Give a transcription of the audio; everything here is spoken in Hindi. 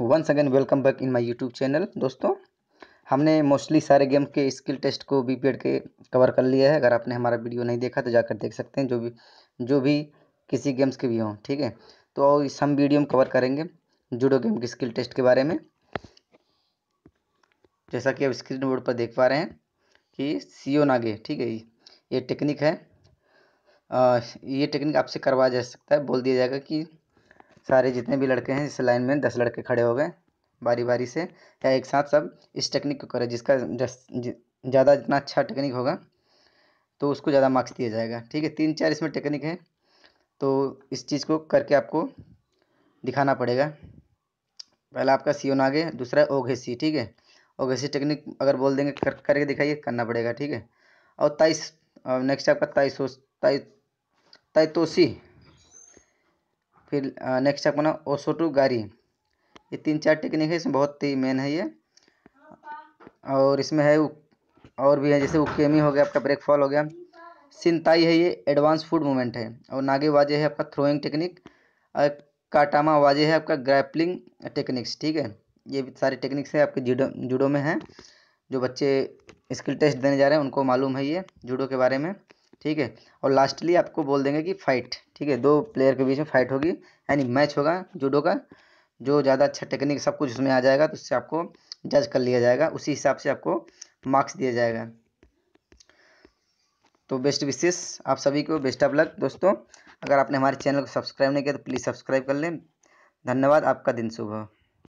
once again welcome back in my YouTube channel दोस्तों हमने मोस्टली सारे गेम के स्किल टेस्ट को बी के कवर कर लिया है अगर आपने हमारा वीडियो नहीं देखा तो जाकर देख सकते हैं जो भी जो भी किसी गेम्स के भी हों ठीक है तो इस हम वीडियो में कवर करेंगे जूडो गेम के स्किल टेस्ट के बारे में जैसा कि आप स्क्रीन बोर्ड पर देख पा रहे हैं कि सीओ नागे ठीक है ये टेक्निक है आ, ये टेक्निक आपसे करवाया जा सकता है बोल दिया जाएगा कि सारे जितने भी लड़के हैं इस लाइन में दस लड़के खड़े हो गए बारी बारी से या एक साथ सब इस टेक्निक को करें जिसका ज़्यादा जितना अच्छा टेक्निक होगा तो उसको ज़्यादा मार्क्स दिया जाएगा ठीक है तीन चार इसमें टेक्निक है तो इस चीज़ को करके आपको दिखाना पड़ेगा पहला आपका सी ओन आगे दूसरा ओघेसी ठीक है ओघेसी टेक्निक अगर बोल देंगे कर, करके दिखाइए करना पड़ेगा ठीक है और ताइस नेक्स्ट आपका ताइसो ताइ ताइतोसी फिर नेक्स्ट आपको ना टू गारी ये तीन चार टेक्निक है इसमें बहुत ही मेन है ये और इसमें है और भी है जैसे उकेमी हो गया आपका ब्रेकफॉल हो गया सिंताई है ये एडवांस फूड मूवमेंट है और नागे वाजे है आपका थ्रोइंग टेक्निक और काटामा वाजे है आपका ग्रैपलिंग टेक्निक्स ठीक है ये सारे टेक्निक्स है आपके जूडो जूडो में हैं जो बच्चे स्किल टेस्ट देने जा रहे हैं उनको मालूम है ये जूडो के बारे में ठीक है और लास्टली आपको बोल देंगे कि फाइट ठीक है दो प्लेयर के बीच में फाइट होगी यानी मैच होगा जूडो का जो ज़्यादा अच्छा टेक्निक सब कुछ उसमें आ जाएगा तो उससे आपको जज कर लिया जाएगा उसी हिसाब से आपको मार्क्स दिया जाएगा तो बेस्ट विशेष आप सभी को बेस्ट ऑफ लक दोस्तों अगर आपने हमारे चैनल को सब्सक्राइब नहीं किया तो प्लीज़ सब्सक्राइब कर लें धन्यवाद आपका दिन शुभ हो